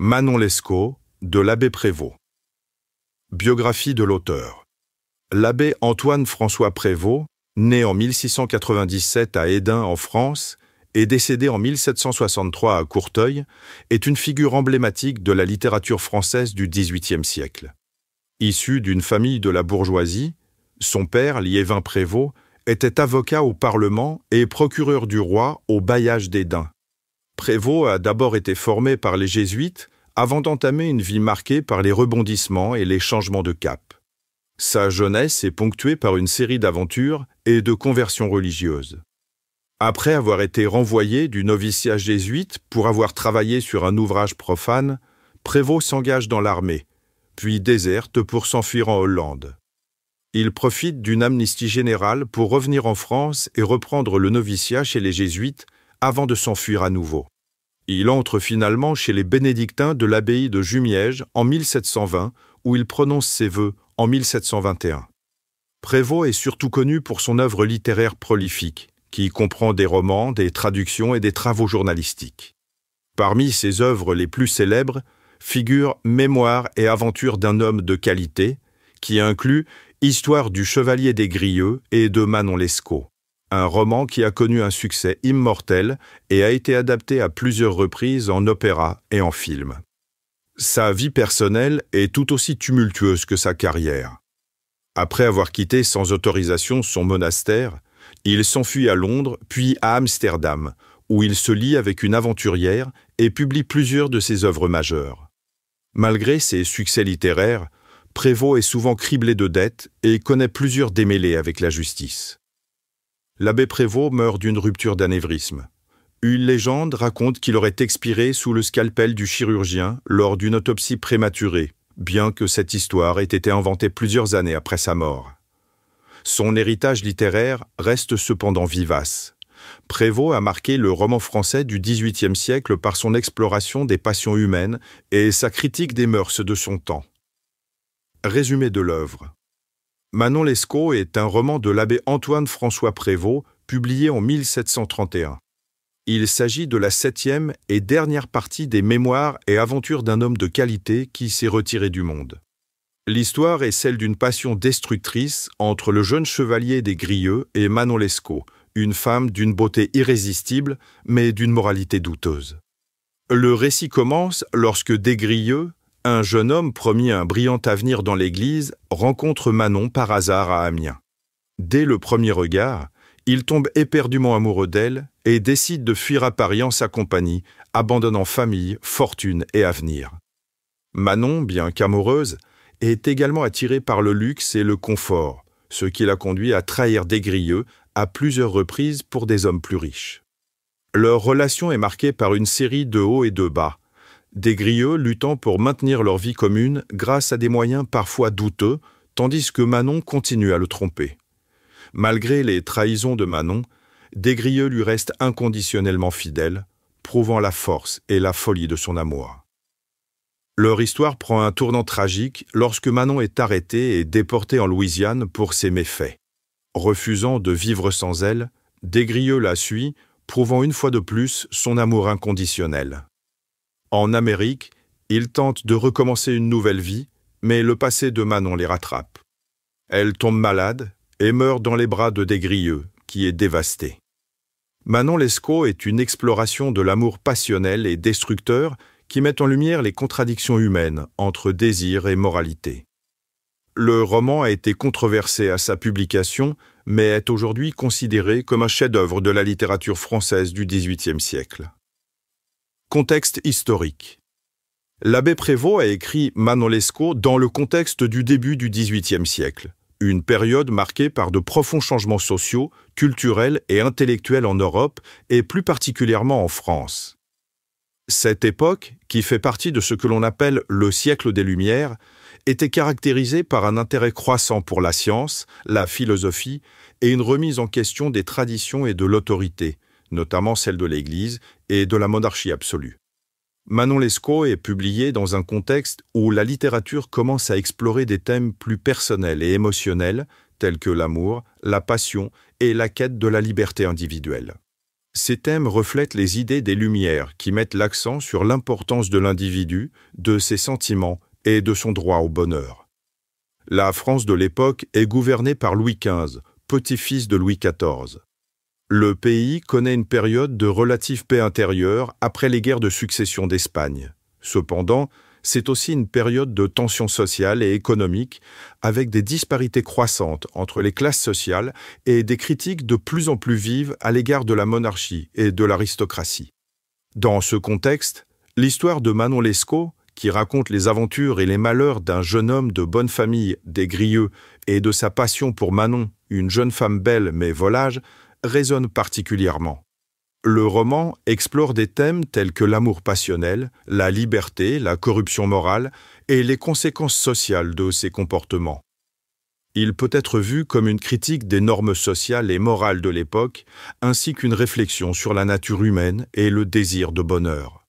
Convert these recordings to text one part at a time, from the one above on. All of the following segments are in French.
Manon Lescaut, de l'abbé Prévost. Biographie de l'auteur. L'abbé Antoine-François Prévost, né en 1697 à Hédin en France et décédé en 1763 à Courteuil, est une figure emblématique de la littérature française du XVIIIe siècle. Issu d'une famille de la bourgeoisie, son père, Liévin Prévost, était avocat au Parlement et procureur du roi au bailliage d'Hédin. Prévost a d'abord été formé par les jésuites avant d'entamer une vie marquée par les rebondissements et les changements de cap. Sa jeunesse est ponctuée par une série d'aventures et de conversions religieuses. Après avoir été renvoyé du noviciat jésuite pour avoir travaillé sur un ouvrage profane, Prévost s'engage dans l'armée, puis déserte pour s'enfuir en Hollande. Il profite d'une amnistie générale pour revenir en France et reprendre le noviciat chez les jésuites avant de s'enfuir à nouveau. Il entre finalement chez les bénédictins de l'abbaye de Jumièges en 1720, où il prononce ses vœux en 1721. Prévost est surtout connu pour son œuvre littéraire prolifique, qui comprend des romans, des traductions et des travaux journalistiques. Parmi ses œuvres les plus célèbres figurent Mémoires et aventures d'un homme de qualité, qui inclut Histoire du Chevalier des Grieux et de Manon Lescaut un roman qui a connu un succès immortel et a été adapté à plusieurs reprises en opéra et en film. Sa vie personnelle est tout aussi tumultueuse que sa carrière. Après avoir quitté sans autorisation son monastère, il s'enfuit à Londres puis à Amsterdam, où il se lie avec une aventurière et publie plusieurs de ses œuvres majeures. Malgré ses succès littéraires, Prévost est souvent criblé de dettes et connaît plusieurs démêlés avec la justice l'abbé Prévost meurt d'une rupture d'anévrisme. Une légende raconte qu'il aurait expiré sous le scalpel du chirurgien lors d'une autopsie prématurée, bien que cette histoire ait été inventée plusieurs années après sa mort. Son héritage littéraire reste cependant vivace. Prévost a marqué le roman français du XVIIIe siècle par son exploration des passions humaines et sa critique des mœurs de son temps. Résumé de l'œuvre. Manon Lescaut est un roman de l'abbé Antoine-François Prévost, publié en 1731. Il s'agit de la septième et dernière partie des Mémoires et aventures d'un homme de qualité qui s'est retiré du monde. L'histoire est celle d'une passion destructrice entre le jeune chevalier des Grieux et Manon Lescaut, une femme d'une beauté irrésistible, mais d'une moralité douteuse. Le récit commence lorsque des grieux un jeune homme promis un brillant avenir dans l'Église rencontre Manon par hasard à Amiens. Dès le premier regard, il tombe éperdument amoureux d'elle et décide de fuir à Paris en sa compagnie, abandonnant famille, fortune et avenir. Manon, bien qu'amoureuse, est également attirée par le luxe et le confort, ce qui la conduit à trahir des grilleux à plusieurs reprises pour des hommes plus riches. Leur relation est marquée par une série de hauts et de bas, des grieux luttant pour maintenir leur vie commune grâce à des moyens parfois douteux, tandis que Manon continue à le tromper. Malgré les trahisons de Manon, Desgrieux lui reste inconditionnellement fidèle, prouvant la force et la folie de son amour. Leur histoire prend un tournant tragique lorsque Manon est arrêtée et déportée en Louisiane pour ses méfaits. Refusant de vivre sans elle, Desgrieux la suit, prouvant une fois de plus son amour inconditionnel. En Amérique, ils tentent de recommencer une nouvelle vie, mais le passé de Manon les rattrape. Elle tombe malade et meurt dans les bras de Desgrieux, qui est dévasté. Manon Lescaut est une exploration de l'amour passionnel et destructeur qui met en lumière les contradictions humaines entre désir et moralité. Le roman a été controversé à sa publication, mais est aujourd'hui considéré comme un chef-d'œuvre de la littérature française du XVIIIe siècle. Contexte historique. L'abbé Prévost a écrit Manon Lescaut dans le contexte du début du XVIIIe siècle, une période marquée par de profonds changements sociaux, culturels et intellectuels en Europe et plus particulièrement en France. Cette époque, qui fait partie de ce que l'on appelle le siècle des Lumières, était caractérisée par un intérêt croissant pour la science, la philosophie et une remise en question des traditions et de l'autorité, notamment celle de l'Église et de la monarchie absolue. Manon Lescaut est publié dans un contexte où la littérature commence à explorer des thèmes plus personnels et émotionnels, tels que l'amour, la passion et la quête de la liberté individuelle. Ces thèmes reflètent les idées des Lumières qui mettent l'accent sur l'importance de l'individu, de ses sentiments et de son droit au bonheur. La France de l'époque est gouvernée par Louis XV, petit-fils de Louis XIV le pays connaît une période de relative paix intérieure après les guerres de succession d'Espagne. Cependant, c'est aussi une période de tensions sociales et économiques, avec des disparités croissantes entre les classes sociales et des critiques de plus en plus vives à l'égard de la monarchie et de l'aristocratie. Dans ce contexte, l'histoire de Manon Lescaut, qui raconte les aventures et les malheurs d'un jeune homme de bonne famille, des Grieux, et de sa passion pour Manon, une jeune femme belle mais volage, résonne particulièrement. Le roman explore des thèmes tels que l'amour passionnel, la liberté, la corruption morale et les conséquences sociales de ces comportements. Il peut être vu comme une critique des normes sociales et morales de l'époque, ainsi qu'une réflexion sur la nature humaine et le désir de bonheur.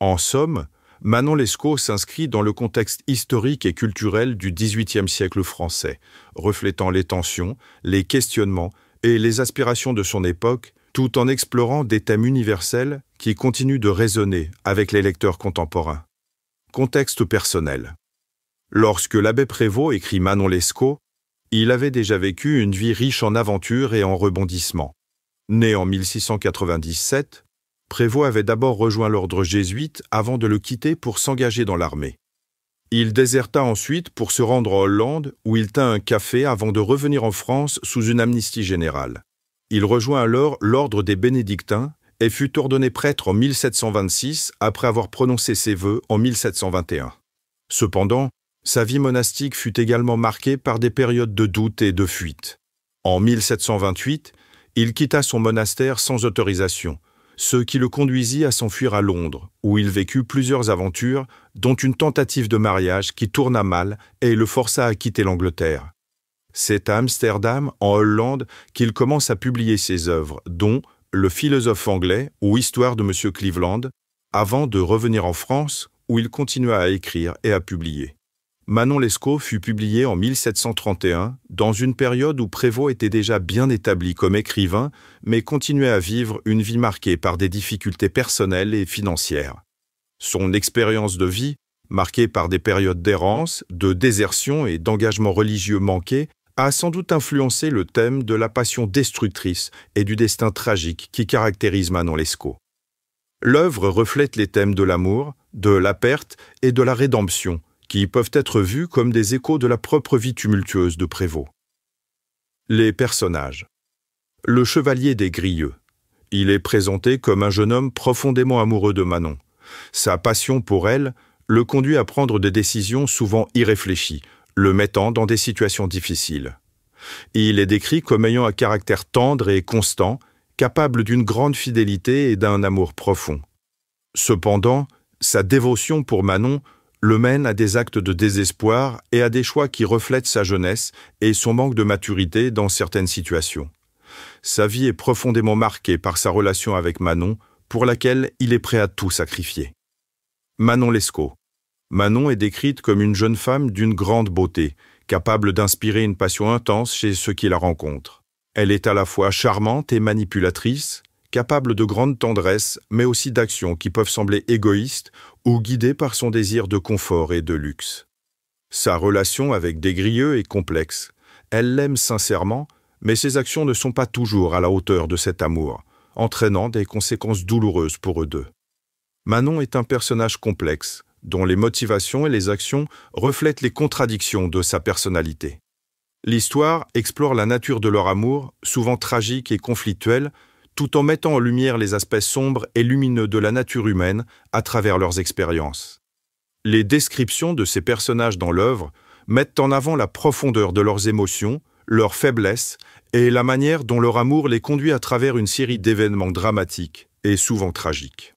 En somme, Manon Lescaut s'inscrit dans le contexte historique et culturel du XVIIIe siècle français, reflétant les tensions, les questionnements et les aspirations de son époque, tout en explorant des thèmes universels qui continuent de résonner avec les lecteurs contemporains. Contexte personnel Lorsque l'abbé Prévost écrit Manon Lescaut, il avait déjà vécu une vie riche en aventures et en rebondissements. Né en 1697, Prévost avait d'abord rejoint l'ordre jésuite avant de le quitter pour s'engager dans l'armée. Il déserta ensuite pour se rendre en Hollande, où il tint un café avant de revenir en France sous une amnistie générale. Il rejoint alors l'ordre des bénédictins et fut ordonné prêtre en 1726 après avoir prononcé ses vœux en 1721. Cependant, sa vie monastique fut également marquée par des périodes de doute et de fuite. En 1728, il quitta son monastère sans autorisation, ce qui le conduisit à s'enfuir à Londres, où il vécut plusieurs aventures, dont une tentative de mariage qui tourna mal et le força à quitter l'Angleterre. C'est à Amsterdam, en Hollande, qu'il commence à publier ses œuvres, dont Le philosophe anglais ou Histoire de M. Cleveland, avant de revenir en France, où il continua à écrire et à publier. Manon Lescaut fut publié en 1731, dans une période où Prévost était déjà bien établi comme écrivain, mais continuait à vivre une vie marquée par des difficultés personnelles et financières. Son expérience de vie, marquée par des périodes d'errance, de désertion et d'engagement religieux manqués, a sans doute influencé le thème de la passion destructrice et du destin tragique qui caractérise Manon Lescaut. L'œuvre reflète les thèmes de l'amour, de la perte et de la rédemption, qui peuvent être vus comme des échos de la propre vie tumultueuse de Prévost. Les personnages. Le chevalier des Grilleux. Il est présenté comme un jeune homme profondément amoureux de Manon. Sa passion pour elle le conduit à prendre des décisions souvent irréfléchies, le mettant dans des situations difficiles. Il est décrit comme ayant un caractère tendre et constant, capable d'une grande fidélité et d'un amour profond. Cependant, sa dévotion pour Manon le mène à des actes de désespoir et à des choix qui reflètent sa jeunesse et son manque de maturité dans certaines situations. Sa vie est profondément marquée par sa relation avec Manon, pour laquelle il est prêt à tout sacrifier. Manon Lescaut Manon est décrite comme une jeune femme d'une grande beauté, capable d'inspirer une passion intense chez ceux qui la rencontrent. Elle est à la fois charmante et manipulatrice, capable de grande tendresse, mais aussi d'actions qui peuvent sembler égoïstes ou guidé par son désir de confort et de luxe. Sa relation avec Desgrieux est complexe. Elle l'aime sincèrement, mais ses actions ne sont pas toujours à la hauteur de cet amour, entraînant des conséquences douloureuses pour eux deux. Manon est un personnage complexe, dont les motivations et les actions reflètent les contradictions de sa personnalité. L'histoire explore la nature de leur amour, souvent tragique et conflictuel, tout en mettant en lumière les aspects sombres et lumineux de la nature humaine à travers leurs expériences. Les descriptions de ces personnages dans l'œuvre mettent en avant la profondeur de leurs émotions, leurs faiblesses et la manière dont leur amour les conduit à travers une série d'événements dramatiques et souvent tragiques.